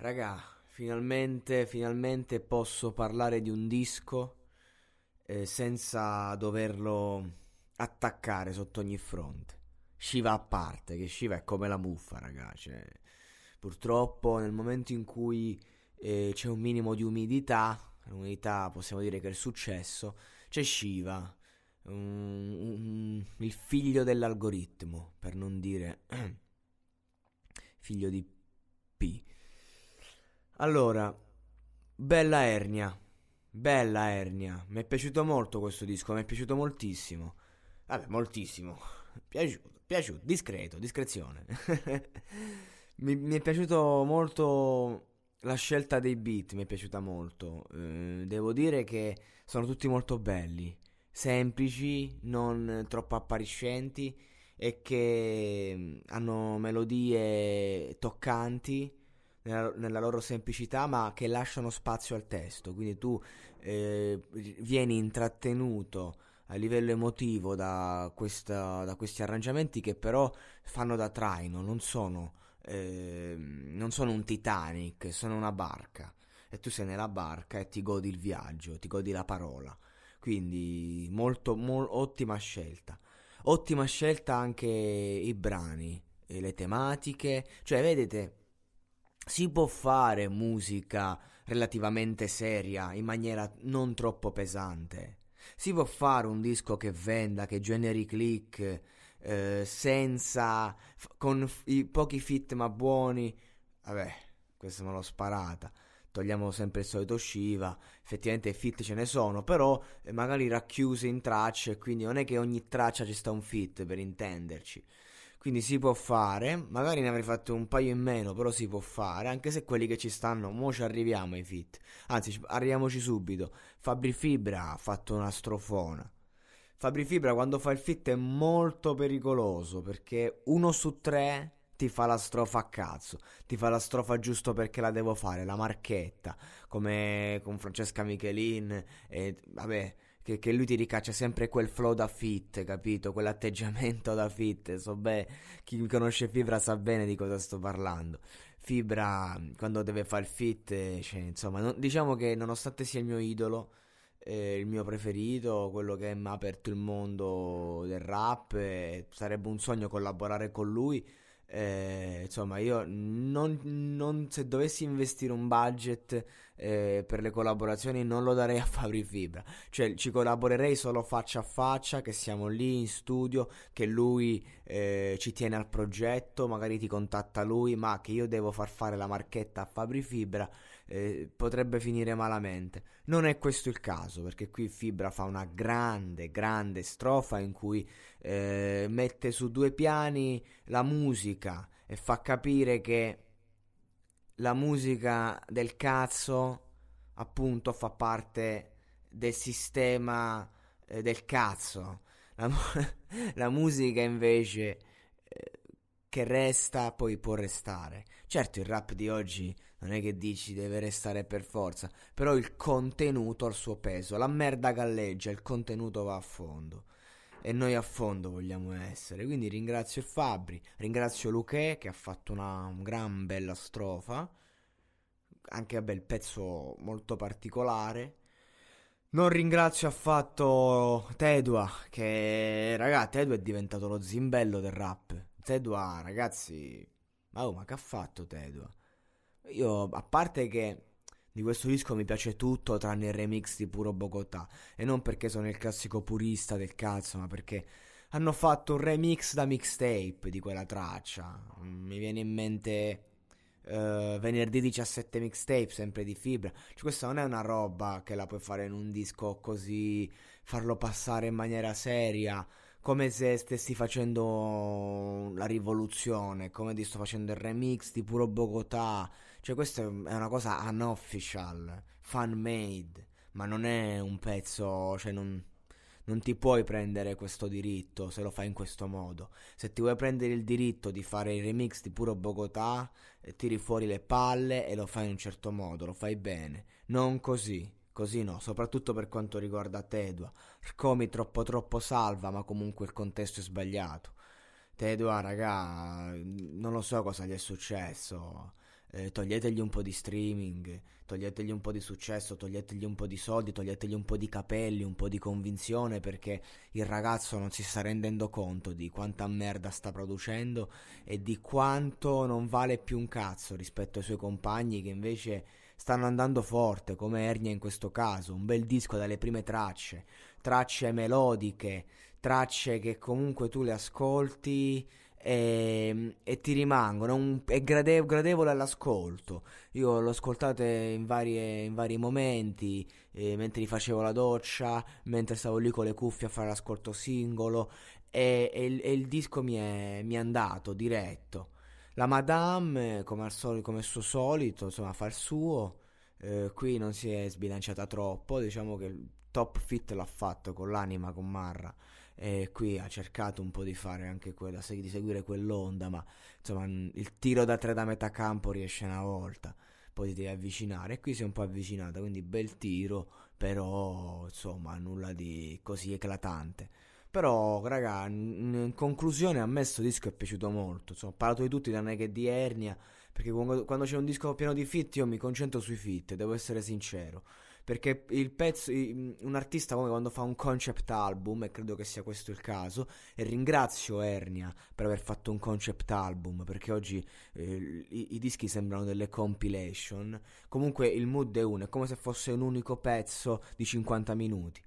Raga, finalmente, finalmente posso parlare di un disco eh, senza doverlo attaccare sotto ogni fronte. Shiva a parte, che Shiva è come la muffa, raga. Cioè, purtroppo nel momento in cui eh, c'è un minimo di umidità, l'umidità possiamo dire che è il successo, c'è Shiva, um, um, il figlio dell'algoritmo, per non dire figlio di P. Allora, bella Ernia. Bella Ernia. Mi è piaciuto molto questo disco, mi è piaciuto moltissimo. Vabbè, moltissimo. Piaciuto, piaciuto, discreto, discrezione. mi, mi, è piaciuto molto la scelta dei beat, mi è piaciuta molto. Eh, devo dire che sono tutti molto belli, semplici, non troppo appariscenti e che mm, hanno melodie toccanti nella, nella, loro semplicità, ma che lasciano spazio al testo. Quindi tu eh, vieni intrattenuto a livello emotivo da, questa, da, questi arrangiamenti che però fanno da traino, non sono, eh, non sono un Titanic, sono una barca. E tu sei nella barca e ti godi il viaggio, ti godi la parola. Quindi molto, mo- ottima scelta. Ottima scelta anche i brani, le tematiche. Cioè, vedete, si può fare musica relativamente seria in maniera non troppo pesante. Si può fare un disco che venda, che generi click, eh, senza, f- con f- i pochi fit ma buoni. Vabbè, questa me l'ho sparata. Togliamo sempre il solito Shiva, effettivamente i fit ce ne sono, però eh, magari racchiuse in tracce, quindi non è che ogni traccia ci sta un fit per intenderci. Quindi si può fare, magari ne avrei fatto un paio in meno, però si può fare, anche se quelli che ci stanno, mo ci arriviamo ai fit. Anzi, arriviamoci subito. Fabri Fibra ha fatto una strofona. Fabri Fibra quando fa il fit è molto pericoloso perché uno su tre ti fa la strofa a cazzo, ti fa la strofa giusto perché la devo fare, la marchetta, come con Francesca Michelin e vabbè, che, che, lui ti ricaccia sempre quel flow da fit, capito? Quell'atteggiamento da fit. So beh, chi mi conosce Fibra sa bene di cosa sto parlando. Fibra, quando deve fare il fit, cioè, insomma, non, diciamo che nonostante sia il mio idolo, eh, il mio preferito, quello che mi ha aperto il mondo del rap, eh, sarebbe un sogno collaborare con lui eh, insomma, io non, non, se dovessi investire un budget eh, per le collaborazioni non lo darei a Fabri Fibra. Cioè, ci collaborerei solo faccia a faccia, che siamo lì in studio, che lui eh, ci tiene al progetto, magari ti contatta lui, ma che io devo far fare la marchetta a Fabri Fibra eh, potrebbe finire malamente. Non è questo il caso, perché qui Fibra fa una grande, grande strofa in cui eh, mette su due piani la musica e fa capire che la musica del cazzo appunto fa parte del sistema eh, del cazzo. La, mu- la musica invece che resta poi può restare. Certo, il rap di oggi non è che dici deve restare per forza, però il contenuto ha il suo peso, la merda galleggia, il contenuto va a fondo. E noi a fondo vogliamo essere. Quindi ringrazio Fabri, ringrazio Luque che ha fatto una, una gran bella strofa. Anche vabbè, il pezzo molto particolare. Non ringrazio affatto Tedua, che ragazzi, Tedua è diventato lo zimbello del rap Tedua, ragazzi, ma, oh, ma che ha fatto Tedua? Io, a parte che di questo disco mi piace tutto tranne il remix di Puro Bogotà. E non perché sono il classico purista del cazzo, ma perché hanno fatto un remix da mixtape di quella traccia. Mi viene in mente uh, venerdì 17 mixtape, sempre di fibra. Cioè, questa non è una roba che la puoi fare in un disco così, farlo passare in maniera seria come se stessi facendo la rivoluzione, come ti sto facendo il remix di Puro Bogotà. Cioè, questa è una cosa unofficial, fan made, ma non è un pezzo, cioè non, non ti puoi prendere questo diritto se lo fai in questo modo. Se ti vuoi prendere il diritto di fare il remix di Puro Bogotà, eh, tiri fuori le palle e lo fai in un certo modo, lo fai bene. Non così. Così no, soprattutto per quanto riguarda Tedua. Rcomi troppo troppo salva, ma comunque il contesto è sbagliato. Tedua, raga, non lo so cosa gli è successo. Eh, toglietegli un po' di streaming, toglietegli un po' di successo, toglietegli un po' di soldi, toglietegli un po' di capelli, un po' di convinzione perché il ragazzo non si sta rendendo conto di quanta merda sta producendo e di quanto non vale più un cazzo rispetto ai suoi compagni che invece stanno andando forte, come Ernia in questo caso, un bel disco dalle prime tracce, tracce melodiche, tracce che comunque tu le ascolti e, e ti rimangono, un, è grade, gradevole all'ascolto. Io l'ho ascoltato in, varie, in vari momenti, eh, mentre facevo la doccia, mentre stavo lì con le cuffie a fare l'ascolto singolo e, e, e il disco mi è, mi è andato diretto. La madame, come al solito, come suo solito, insomma, fa il suo. Eh, qui non si è sbilanciata troppo, diciamo che il top fit l'ha fatto con l'anima, con Marra. E qui ha cercato un po' di fare anche quella, di seguire quell'onda, ma insomma il tiro da tre da metà campo riesce una volta, poi ti devi avvicinare e qui si è un po' avvicinata, quindi bel tiro, però insomma nulla di così eclatante. Però, raga, in conclusione a me questo disco è piaciuto molto. Insomma, ho parlato di tutti, tranne che di Ernia. Perché quando c'è un disco pieno di fit, io mi concentro sui fit, devo essere sincero. Perché il pezzo, un artista come quando fa un concept album, e credo che sia questo il caso, e ringrazio Ernia per aver fatto un concept album, perché oggi eh, i, i dischi sembrano delle compilation. Comunque il mood è uno, è come se fosse un unico pezzo di 50 minuti.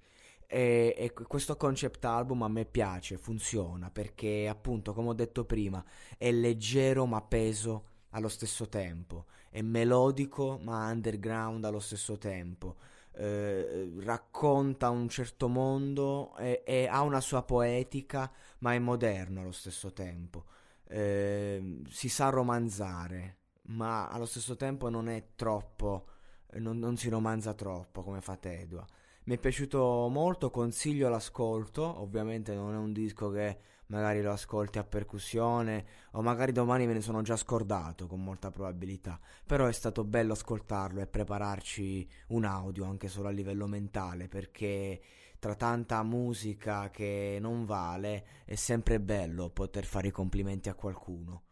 E, e, questo concept album a me piace, funziona perché appunto come ho detto prima è leggero ma peso allo stesso tempo, è melodico ma underground allo stesso tempo, eh, racconta un certo mondo e, e, ha una sua poetica ma è moderno allo stesso tempo, eh, si sa romanzare ma allo stesso tempo non è troppo, non, non si romanza troppo come fa Tedua mi è piaciuto molto, consiglio l'ascolto, ovviamente non è un disco che magari lo ascolti a percussione o magari domani me ne sono già scordato con molta probabilità, però è stato bello ascoltarlo e prepararci un audio anche solo a livello mentale perché tra tanta musica che non vale è sempre bello poter fare i complimenti a qualcuno.